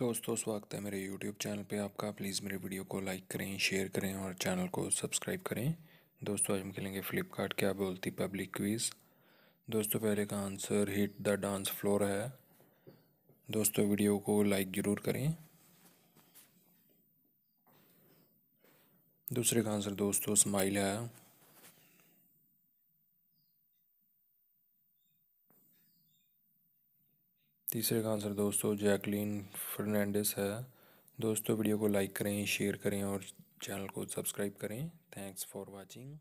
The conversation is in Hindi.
दोस्तों स्वागत है मेरे YouTube चैनल पे आपका प्लीज़ मेरे वीडियो को लाइक करें शेयर करें और चैनल को सब्सक्राइब करें दोस्तों आज हम खेलेंगे फ्लिपकार्ट क्या बोलती पब्लिक क्विज दोस्तों पहले का answer hit the dance floor है दोस्तों वीडियो को लाइक ज़रूर करें दूसरे का आंसर दोस्तों स्माइल है तीसरे का आंसर दोस्तों जैकलिन फर्नैंडिस है दोस्तों वीडियो को लाइक करें शेयर करें और चैनल को सब्सक्राइब करें थैंक्स फॉर वाचिंग